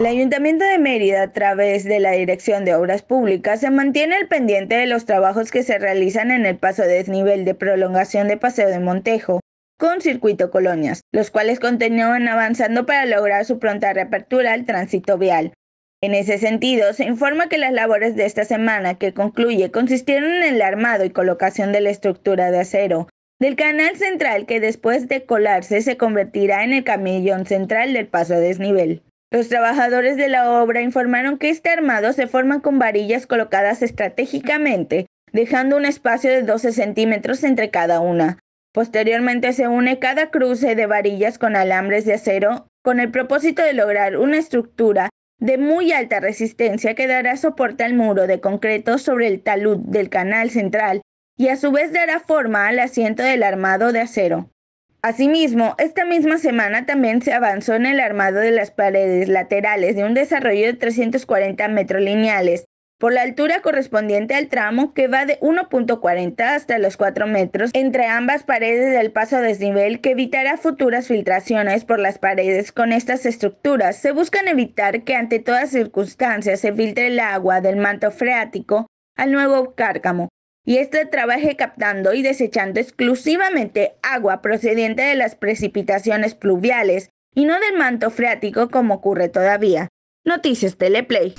El Ayuntamiento de Mérida, a través de la Dirección de Obras Públicas, se mantiene al pendiente de los trabajos que se realizan en el paso de desnivel de prolongación de Paseo de Montejo con circuito colonias, los cuales continúan avanzando para lograr su pronta reapertura al tránsito vial. En ese sentido, se informa que las labores de esta semana que concluye consistieron en el armado y colocación de la estructura de acero del canal central que después de colarse se convertirá en el camellón central del paso de desnivel. Los trabajadores de la obra informaron que este armado se forma con varillas colocadas estratégicamente, dejando un espacio de 12 centímetros entre cada una. Posteriormente se une cada cruce de varillas con alambres de acero con el propósito de lograr una estructura de muy alta resistencia que dará soporte al muro de concreto sobre el talud del canal central y a su vez dará forma al asiento del armado de acero. Asimismo, esta misma semana también se avanzó en el armado de las paredes laterales de un desarrollo de 340 metros lineales, por la altura correspondiente al tramo que va de 1.40 hasta los 4 metros entre ambas paredes del paso a desnivel que evitará futuras filtraciones por las paredes con estas estructuras. Se buscan evitar que ante todas circunstancias se filtre el agua del manto freático al nuevo cárcamo, y este trabaje captando y desechando exclusivamente agua procedente de las precipitaciones pluviales y no del manto freático como ocurre todavía. Noticias Teleplay.